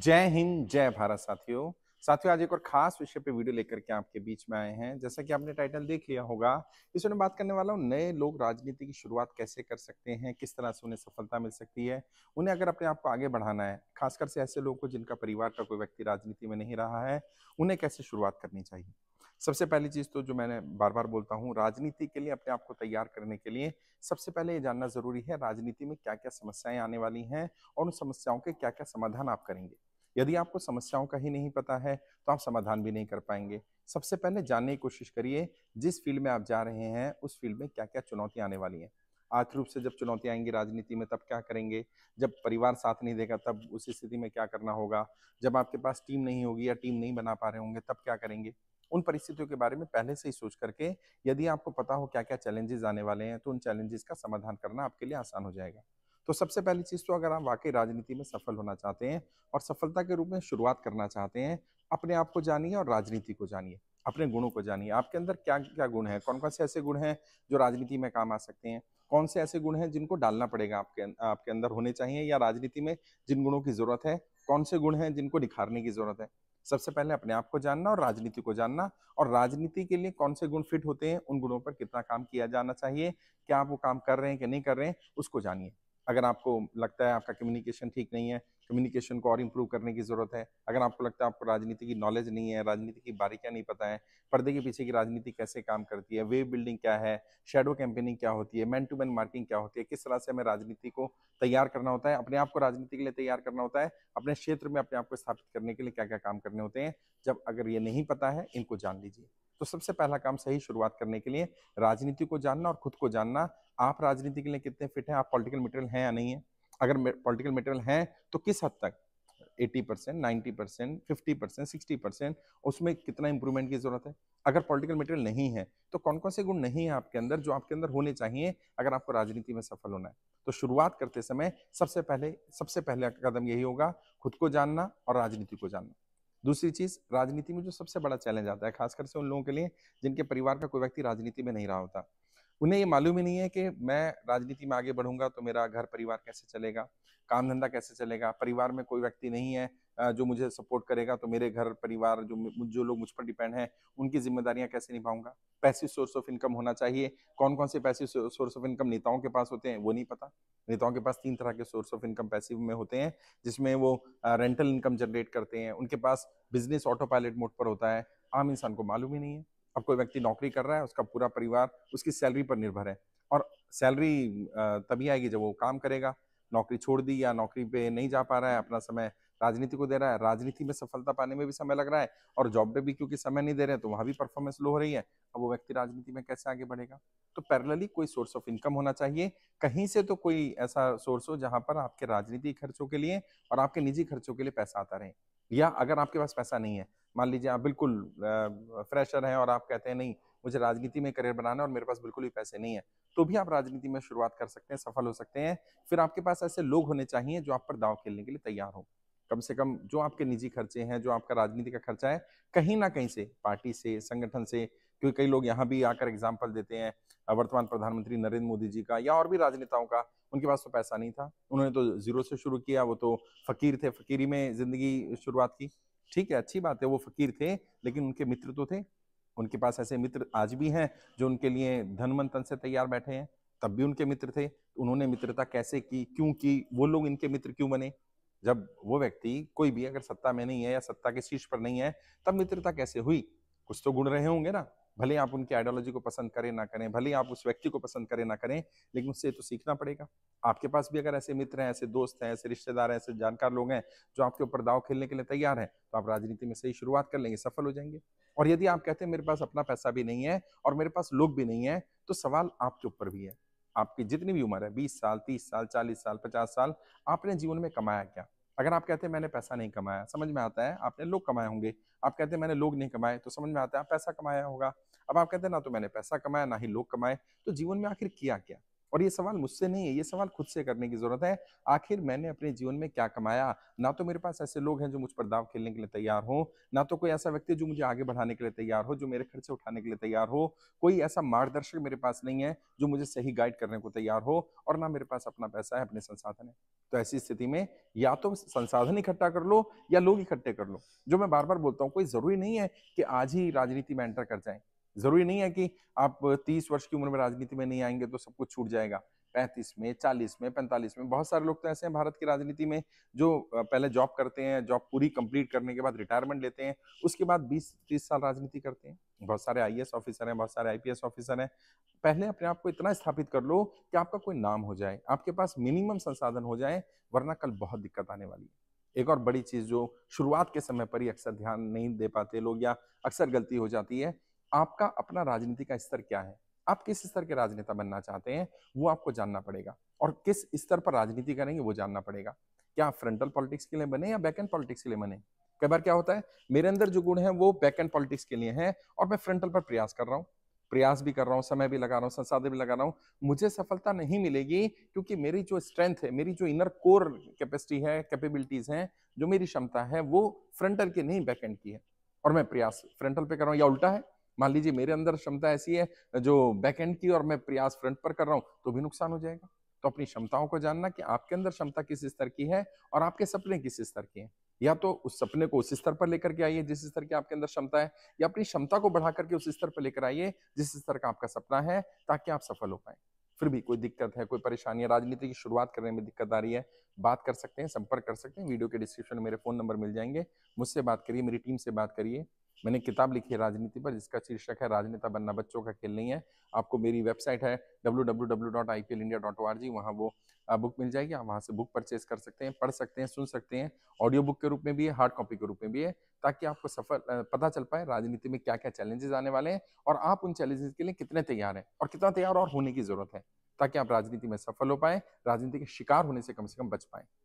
जय हिंद जय भारत साथियों साथियों आज एक और खास विषय पे वीडियो लेकर के आपके बीच में आए हैं जैसा कि आपने टाइटल देख लिया होगा इस वीडियो बात करने वाला हूँ नए लोग राजनीति की शुरुआत कैसे कर सकते हैं किस तरह से उन्हें सफलता मिल सकती है उन्हें अगर अपने आप को आगे बढ़ाना है खासकर से ऐसे लोगों को जिनका परिवार का कोई व्यक्ति राजनीति में नहीं रहा है उन्हें कैसे शुरुआत करनी चाहिए सबसे पहली चीज़ तो जो मैंने बार बार बोलता हूँ राजनीति के लिए अपने आप को तैयार करने के लिए सबसे पहले ये जानना ज़रूरी है राजनीति में क्या क्या समस्याएं आने वाली हैं और उन समस्याओं के क्या क्या समाधान आप करेंगे यदि आपको समस्याओं का ही नहीं पता है तो आप समाधान भी नहीं कर पाएंगे सबसे पहले जानने की कोशिश करिए जिस फील्ड में आप जा रहे हैं उस फील्ड में क्या क्या चुनौतियाँ आने वाली हैं आर्थिक रूप से जब चुनौतियाँ आएंगी राजनीति में तब क्या करेंगे जब परिवार साथ नहीं देगा तब उस स्थिति में क्या करना होगा जब आपके पास टीम नहीं होगी या टीम नहीं बना पा रहे होंगे तब क्या करेंगे उन परिस्थितियों के बारे में पहले से ही सोच करके यदि आपको पता हो क्या क्या चैलेंजेस आने वाले हैं तो उन चैलेंजेस का समाधान करना आपके लिए आसान हो जाएगा तो सबसे पहली चीज़ तो अगर आप वाकई राजनीति में सफल होना चाहते हैं और सफलता के रूप में शुरुआत करना चाहते हैं अपने आप को जानिए और राजनीति को जानिए अपने गुणों को जानिए आपके अंदर क्या क्या गुण है कौन कौन से ऐसे गुण हैं जो राजनीति में काम आ सकते हैं कौन से ऐसे गुण हैं जिनको डालना पड़ेगा आपके अं, आपके अंदर होने चाहिए या राजनीति में जिन गुणों की जरूरत है कौन से गुण हैं जिनको निखारने की जरूरत है सबसे पहले अपने आप को जानना और राजनीति को जानना और राजनीति के लिए कौन से गुण फिट होते हैं उन गुणों पर कितना काम किया जाना चाहिए क्या आप वो काम कर रहे हैं कि नहीं कर रहे हैं उसको जानिए अगर आपको लगता है आपका कम्युनिकेशन ठीक नहीं है कम्युनिकेशन को और इम्प्रूव करने की ज़रूरत है अगर आपको लगता है आपको राजनीति की नॉलेज नहीं है राजनीति की बारीकियाँ नहीं पता है पर्दे के पीछे की राजनीति कैसे काम करती है वेव बिल्डिंग क्या है शेडो कैंपेनिंग क्या होती है मैन टू मैन मार्किंग क्या होती है किस तरह से हमें राजनीति को तैयार करना होता है अपने आप को राजनीति के लिए तैयार करना होता है अपने क्षेत्र में अपने आप को स्थापित करने के लिए क्या क्या काम करने होते हैं जब अगर ये नहीं पता है इनको जान लीजिए तो सबसे पहला काम सही शुरुआत करने के लिए राजनीति को जानना और खुद को जानना आप राजनीति के लिए कितने फिट हैं आप पॉलिटिकल मटेरियल हैं या नहीं है अगर पॉलिटिकल मटेरियल हैं तो किस हद तक 80 percent ninety percent fifty percent sixty percent उसमें कितना इंप्रूवमेंट की ज़रूरत है अगर पॉलिटिकल मटेरियल नहीं है तो कौन कौन से गुण नहीं है आपके अंदर जो आपके अंदर होने चाहिए अगर आपको राजनीति में सफल होना है तो शुरुआत करते समय सबसे पहले सबसे पहले कदम यही होगा खुद को जानना और राजनीति को जानना दूसरी चीज राजनीति में जो सबसे बड़ा चैलेंज आता है खासकर से उन लोगों के लिए जिनके परिवार का कोई व्यक्ति राजनीति में नहीं रहा होता उन्हें ये मालूम ही नहीं है कि मैं राजनीति में आगे बढ़ूंगा तो मेरा घर परिवार कैसे चलेगा काम धंधा कैसे चलेगा परिवार में कोई व्यक्ति नहीं है जो मुझे सपोर्ट करेगा तो मेरे घर परिवार जो जो लोग मुझ पर डिपेंड हैं उनकी जिम्मेदारियां कैसे निभाऊंगा पैसिव सोर्स ऑफ इनकम होना चाहिए कौन कौन से पैसिव सोर्स ऑफ इनकम नेताओं के पास होते हैं वो नहीं पता नेताओं के पास तीन तरह के सोर्स ऑफ इनकम पैसिव में होते हैं जिसमें वो रेंटल इनकम जनरेट करते हैं उनके पास बिजनेस ऑटो पायलट मोड पर होता है आम इंसान को मालूम ही नहीं है अब कोई व्यक्ति नौकरी कर रहा है उसका पूरा परिवार उसकी सैलरी पर निर्भर है और सैलरी तभी आएगी जब वो काम करेगा नौकरी छोड़ दी या नौकरी पे नहीं जा पा रहा है अपना समय राजनीति को दे रहा है राजनीति में सफलता पाने में भी समय लग रहा है और जॉब पे भी क्योंकि समय नहीं दे रहे हैं तो वहाँ भी परफॉर्मेंस लो हो रही है अब वो व्यक्ति राजनीति में कैसे आगे बढ़ेगा तो पैरेलली कोई सोर्स ऑफ इनकम होना चाहिए कहीं से तो कोई ऐसा सोर्स हो जहाँ पर आपके राजनीतिक खर्चों के लिए और आपके निजी खर्चों के लिए पैसा आता रहे या अगर आपके पास पैसा नहीं है मान लीजिए आप हाँ, बिल्कुल फ्रेशर हैं और आप कहते हैं नहीं मुझे राजनीति में करियर बनाना है और मेरे पास बिल्कुल भी पैसे नहीं है तो भी आप राजनीति में शुरुआत कर सकते हैं सफल हो सकते हैं फिर आपके पास ऐसे लोग होने चाहिए जो आप पर दाव खेलने के लिए तैयार हो कम से कम जो आपके निजी खर्चे हैं जो आपका राजनीति का खर्चा है कहीं ना कहीं से पार्टी से संगठन से क्योंकि कई लोग यहाँ भी आकर एग्जाम्पल देते हैं वर्तमान प्रधानमंत्री नरेंद्र मोदी जी का या और भी राजनेताओं का उनके पास तो पैसा नहीं था उन्होंने तो जीरो से शुरू किया वो तो फकीर थे फकीरी में जिंदगी शुरुआत की ठीक है अच्छी बात है वो फकीर थे लेकिन उनके मित्र तो थे उनके पास ऐसे मित्र आज भी हैं जो उनके लिए धन मन तन से तैयार बैठे हैं तब भी उनके मित्र थे उन्होंने मित्रता कैसे की क्यों की वो लोग इनके मित्र क्यों बने जब वो व्यक्ति कोई भी अगर सत्ता में नहीं है या सत्ता के शीर्ष पर नहीं है तब मित्रता कैसे हुई कुछ तो गुण रहे होंगे ना भले आप उनकी आइडियोलॉजी को पसंद करें ना करें भले आप उस व्यक्ति को पसंद करें ना करें लेकिन उससे तो सीखना पड़ेगा आपके पास भी अगर ऐसे मित्र हैं ऐसे दोस्त हैं ऐसे रिश्तेदार हैं ऐसे जानकार लोग हैं जो आपके ऊपर दाव खेलने के लिए तैयार हैं तो आप राजनीति में सही शुरुआत कर लेंगे सफल हो जाएंगे और यदि आप कहते हैं मेरे पास अपना पैसा भी नहीं है और मेरे पास लोग भी नहीं है तो सवाल आपके ऊपर भी है आपकी जितनी भी उम्र है बीस साल तीस साल चालीस साल पचास साल आपने जीवन में कमाया क्या अगर आप कहते हैं मैंने पैसा नहीं कमाया समझ में आता है आपने लोग कमाए होंगे आप कहते हैं मैंने लोग नहीं कमाए तो समझ में आता है आप पैसा कमाया होगा अब आप कहते हैं ना तो मैंने पैसा कमाया ना ही लोग कमाए तो जीवन में आखिर किया क्या और ये सवाल मुझसे नहीं है ये सवाल खुद से करने की जरूरत है आखिर मैंने अपने जीवन में क्या कमाया ना तो मेरे पास ऐसे लोग हैं जो मुझ पर दाव खेलने के लिए तैयार हो ना तो कोई ऐसा व्यक्ति जो मुझे आगे बढ़ाने के लिए तैयार हो जो मेरे खर्चे उठाने के लिए तैयार हो कोई ऐसा मार्गदर्शक मेरे पास नहीं है जो मुझे सही गाइड करने को तैयार हो और ना मेरे पास अपना पैसा है अपने संसाधन है तो ऐसी स्थिति में या तो संसाधन इकट्ठा कर लो या लोग इकट्ठे कर लो जो मैं बार बार बोलता हूँ कोई जरूरी नहीं है कि आज ही राजनीति में एंटर कर जाए जरूरी नहीं है कि आप तीस वर्ष की उम्र में राजनीति में नहीं आएंगे तो सब कुछ छूट जाएगा पैंतीस में चालीस में पैंतालीस में बहुत सारे लोग तो ऐसे हैं भारत की राजनीति में जो पहले जॉब करते हैं जॉब पूरी कंप्लीट करने के बाद रिटायरमेंट लेते हैं उसके बाद बीस तीस साल राजनीति करते हैं बहुत सारे आई ऑफिसर हैं बहुत सारे आई ऑफिसर हैं पहले अपने आप को इतना स्थापित कर लो कि आपका कोई नाम हो जाए आपके पास मिनिमम संसाधन हो जाए वरना कल बहुत दिक्कत आने वाली है एक और बड़ी चीज़ जो शुरुआत के समय पर ही अक्सर ध्यान नहीं दे पाते लोग या अक्सर गलती हो जाती है आपका अपना राजनीति का स्तर क्या है आप किस स्तर के राजनेता बनना चाहते हैं वो आपको जानना पड़ेगा और किस स्तर पर राजनीति करेंगे वो जानना पड़ेगा क्या आप फ्रंटल पॉलिटिक्स के लिए बने या बैक एंड पॉलिटिक्स के लिए बने कई बार क्या होता है मेरे अंदर जो गुण है वो बैक एंड पॉलिटिक्स के लिए है और मैं फ्रंटल पर प्रयास कर रहा हूँ प्रयास भी कर रहा हूँ समय भी लगा रहा हूँ संसाधन भी लगा रहा हूँ मुझे सफलता नहीं मिलेगी क्योंकि मेरी जो स्ट्रेंथ है मेरी जो इनर कोर कैपेसिटी है कैपेबिलिटीज हैं जो मेरी क्षमता है वो फ्रंटल की नहीं बैक एंड की है और मैं प्रयास फ्रंटल पे कर रहा हूँ या उल्टा है मान लीजिए मेरे अंदर क्षमता ऐसी है जो बैकएंड की और मैं प्रयास फ्रंट पर कर रहा हूँ तो भी नुकसान हो जाएगा तो अपनी क्षमताओं को जानना कि आपके अंदर क्षमता किस स्तर की है और आपके सपने किस स्तर के हैं या तो उस सपने को उस स्तर पर लेकर के आइए जिस स्तर की आपके अंदर क्षमता है या अपनी क्षमता को बढ़ा करके उस स्तर पर लेकर आइए जिस स्तर का आपका सपना है ताकि आप सफल हो पाए फिर भी कोई दिक्कत है कोई परेशानी है राजनीति की शुरुआत करने में दिक्कत आ रही है बात कर सकते हैं संपर्क कर सकते हैं वीडियो के डिस्क्रिप्शन में मेरे फोन नंबर मिल जाएंगे मुझसे बात करिए मेरी टीम से बात करिए मैंने किताब लिखी है राजनीति पर जिसका शीर्षक है राजनेता बनना बच्चों का खेल नहीं है आपको मेरी वेबसाइट है जी वहाँ वो बुक मिल जाएगी आप वहाँ से बुक परचेज कर सकते हैं पढ़ सकते हैं सुन सकते हैं ऑडियो बुक के रूप में भी है हार्ड कॉपी के रूप में भी है ताकि आपको सफर पता चल पाए राजनीति में क्या क्या चैलेंजेस आने वाले हैं और आप उन चैलेंजेस के लिए कितने तैयार हैं और कितना तैयार और होने की जरूरत है ताकि आप राजनीति में सफल हो पाए राजनीति के शिकार होने से कम से कम बच पाएं